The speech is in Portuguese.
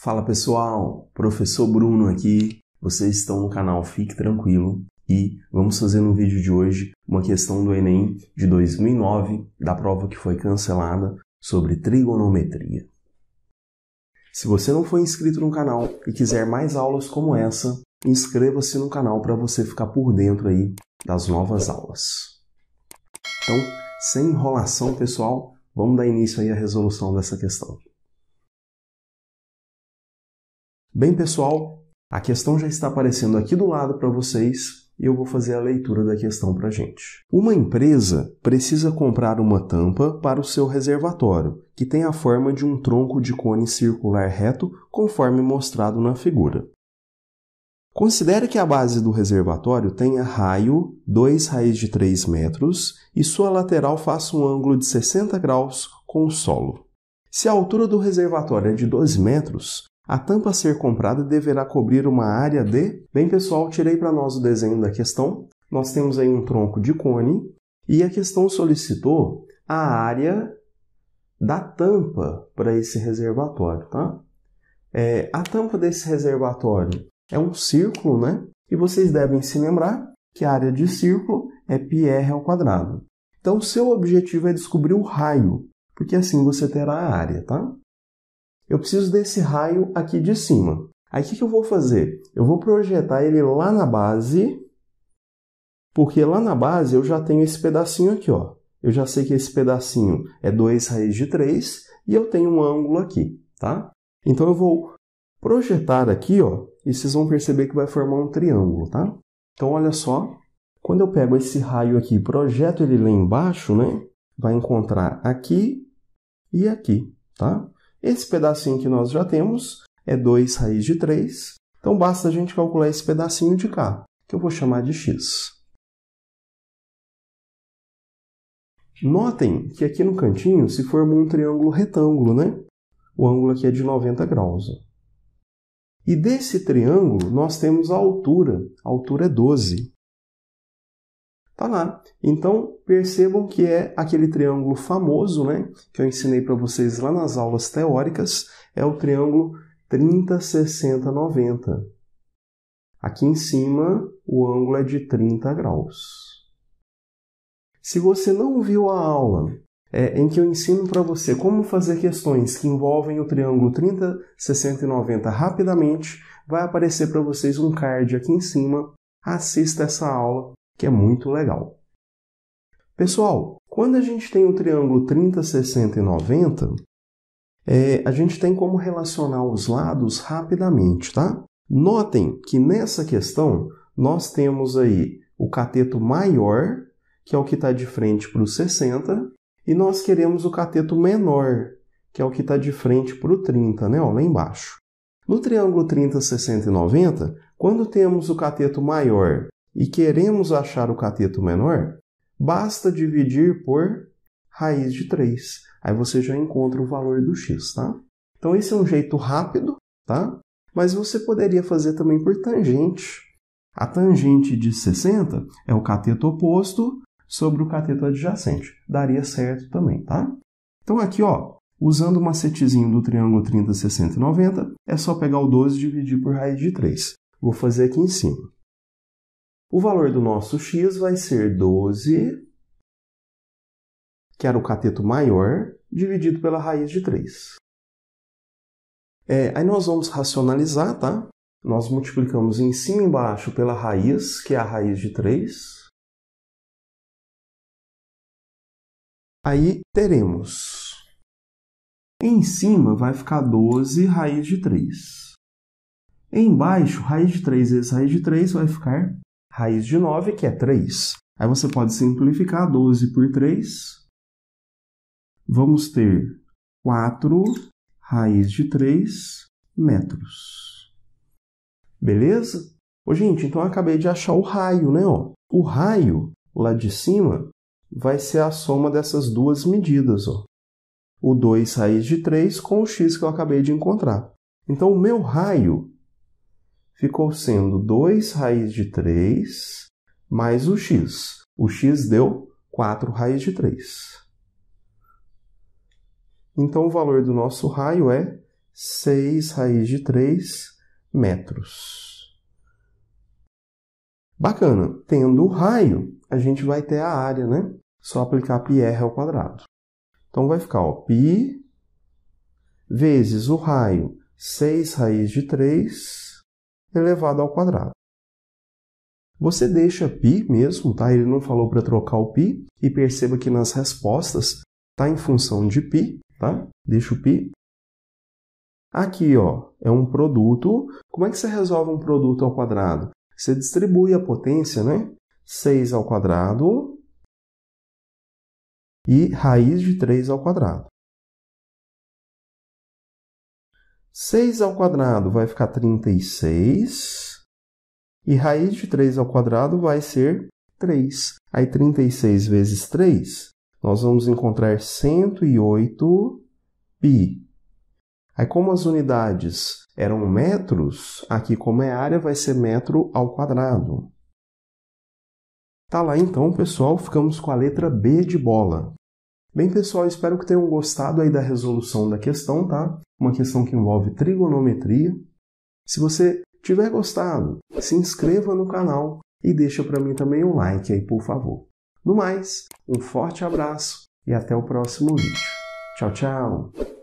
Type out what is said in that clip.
Fala pessoal, professor Bruno aqui. Vocês estão no canal Fique Tranquilo e vamos fazer no vídeo de hoje uma questão do Enem de 2009, da prova que foi cancelada, sobre trigonometria. Se você não foi inscrito no canal e quiser mais aulas como essa, inscreva-se no canal para você ficar por dentro aí das novas aulas. Então, sem enrolação pessoal, vamos dar início aí à resolução dessa questão. Bem, pessoal, a questão já está aparecendo aqui do lado para vocês e eu vou fazer a leitura da questão para a gente. Uma empresa precisa comprar uma tampa para o seu reservatório, que tem a forma de um tronco de cone circular reto, conforme mostrado na figura. Considere que a base do reservatório tenha raio 2 raiz de 3 metros e sua lateral faça um ângulo de 60 graus com o solo. Se a altura do reservatório é de 12 metros, a tampa a ser comprada deverá cobrir uma área de. Bem, pessoal, tirei para nós o desenho da questão. Nós temos aí um tronco de cone e a questão solicitou a área da tampa para esse reservatório, tá? É, a tampa desse reservatório é um círculo, né? E vocês devem se lembrar que a área de círculo é πr ao quadrado. Então, seu objetivo é descobrir o raio, porque assim você terá a área, tá? eu preciso desse raio aqui de cima. Aí o que, que eu vou fazer? Eu vou projetar ele lá na base, porque lá na base eu já tenho esse pedacinho aqui, ó. Eu já sei que esse pedacinho é 2 raiz de 3 e eu tenho um ângulo aqui, tá? Então eu vou projetar aqui, ó, e vocês vão perceber que vai formar um triângulo, tá? Então olha só, quando eu pego esse raio aqui e projeto ele lá embaixo, né? Vai encontrar aqui e aqui, tá? Esse pedacinho que nós já temos é 2 raiz de 3, então basta a gente calcular esse pedacinho de cá, que eu vou chamar de x. Notem que aqui no cantinho se formou um triângulo retângulo, né? O ângulo aqui é de 90 graus. E desse triângulo nós temos a altura, a altura é 12. Tá lá. Então, percebam que é aquele triângulo famoso, né, que eu ensinei para vocês lá nas aulas teóricas, é o triângulo 30, 60, 90. Aqui em cima, o ângulo é de 30 graus. Se você não viu a aula é, em que eu ensino para você como fazer questões que envolvem o triângulo 30, 60 e 90 rapidamente, vai aparecer para vocês um card aqui em cima. Assista essa aula que é muito legal. Pessoal, quando a gente tem o triângulo 30, 60 e 90, é, a gente tem como relacionar os lados rapidamente, tá? Notem que nessa questão nós temos aí o cateto maior, que é o que está de frente para o 60, e nós queremos o cateto menor, que é o que está de frente para o 30, né? Ó, lá embaixo. No triângulo 30, 60 e 90, quando temos o cateto maior, e queremos achar o cateto menor, basta dividir por raiz de 3. Aí você já encontra o valor do x, tá? Então esse é um jeito rápido, tá? Mas você poderia fazer também por tangente. A tangente de 60 é o cateto oposto sobre o cateto adjacente. Daria certo também, tá? Então aqui, ó, usando o macetezinho do triângulo 30, 60 e 90, é só pegar o 12 e dividir por raiz de 3. Vou fazer aqui em cima. O valor do nosso x vai ser 12, que era o cateto maior, dividido pela raiz de 3. É, aí nós vamos racionalizar, tá? Nós multiplicamos em cima e embaixo pela raiz, que é a raiz de 3. Aí teremos. Em cima vai ficar 12 raiz de 3. Embaixo, raiz de 3 vezes raiz de 3 vai ficar raiz de 9, que é 3. Aí você pode simplificar 12 por 3. Vamos ter 4 raiz de 3 metros. Beleza? Ô, gente, então eu acabei de achar o raio, né? Ó. O raio, lá de cima, vai ser a soma dessas duas medidas. Ó. O 2 raiz de 3 com o x que eu acabei de encontrar. Então, o meu raio ficou sendo 2 raiz de 3 mais o x. O x deu 4 raiz de 3. Então, o valor do nosso raio é 6 raiz de 3 metros. Bacana. Tendo o raio, a gente vai ter a área, né? Só aplicar πr ao quadrado. Então, vai ficar ó, π vezes o raio 6 raiz de 3 elevado ao quadrado. Você deixa π mesmo, tá? Ele não falou para trocar o π e perceba que nas respostas tá em função de π, tá? Deixa o π. Aqui, ó, é um produto. Como é que você resolve um produto ao quadrado? Você distribui a potência, né? 6 ao quadrado e raiz de 3 ao quadrado. 6 ao quadrado vai ficar 36. E raiz de 3 ao quadrado vai ser 3. Aí 36 vezes 3, nós vamos encontrar 108 pi. Aí como as unidades eram metros, aqui como é área vai ser metro ao quadrado. Tá lá então, pessoal, ficamos com a letra B de bola. Bem, pessoal, espero que tenham gostado aí da resolução da questão, tá? uma questão que envolve trigonometria. Se você tiver gostado, se inscreva no canal e deixa para mim também um like aí, por favor. No mais, um forte abraço e até o próximo vídeo. Tchau, tchau!